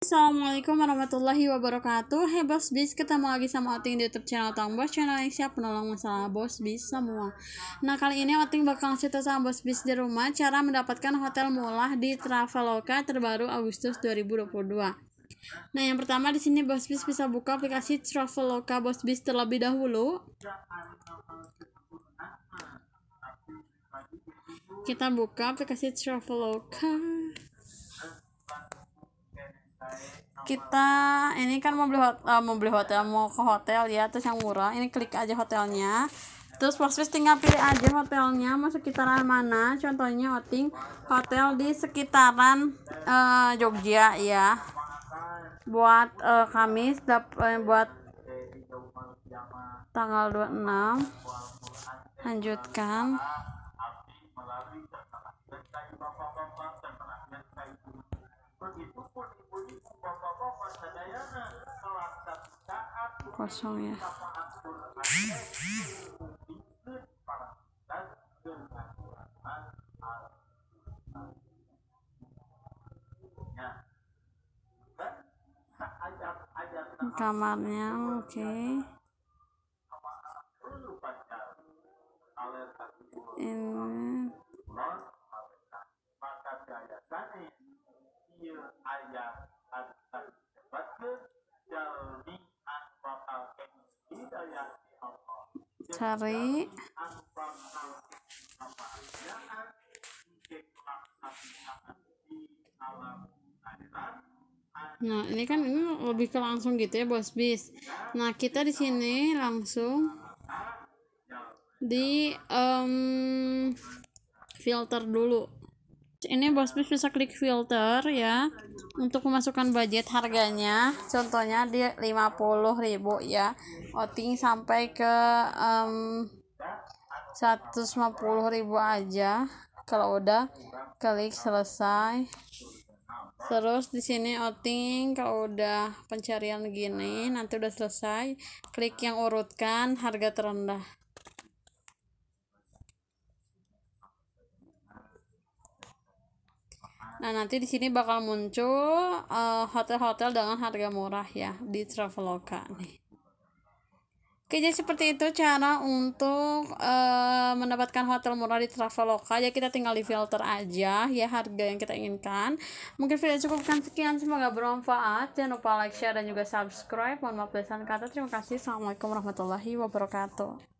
Assalamualaikum warahmatullahi wabarakatuh Hey Bos Bis, ketemu lagi sama Oting di Youtube channel Otang Bos Channel yang siap menolong masalah Bos Bis semua Nah kali ini Oting bakal ngasih tau sama Bos Bis di rumah Cara mendapatkan hotel murah di Traveloka terbaru Agustus 2022 Nah yang pertama di sini Bos Bis bisa buka aplikasi Traveloka Bos Bis terlebih dahulu Kita buka aplikasi Traveloka kita ini kan mau beli hot, eh, mau beli hotel mau ke hotel ya terus yang murah ini klik aja hotelnya terus proses tinggal pilih aja hotelnya mau sekitaran mana contohnya outing hotel di sekitaran uh, Jogja ya buat uh, Kamis dapat uh, buat tanggal 26 lanjutkan itu kosong ya kamarnya oke okay. ini iya cari Nah, ini kan ini lebih ke langsung gitu ya, Bos Bis. Nah, kita di sini langsung di um, filter dulu ini bos bosbis bisa klik filter ya untuk memasukkan budget harganya contohnya di 50.000 ya voting sampai ke um, 150.000 aja kalau udah klik selesai terus di sini outing kalau udah pencarian gini nanti udah selesai klik yang urutkan harga terendah Nah, nanti di sini bakal muncul eh, hotel-hotel uh, dengan harga murah ya di Traveloka nih. Oke, jadi seperti itu cara untuk uh, mendapatkan hotel murah di Traveloka. Ya kita tinggal di filter aja ya harga yang kita inginkan. Mungkin video cukupkan sekian, semoga bermanfaat. Jangan lupa like, share dan juga subscribe. Mohon maaf kata. Terima kasih. Assalamualaikum warahmatullahi wabarakatuh.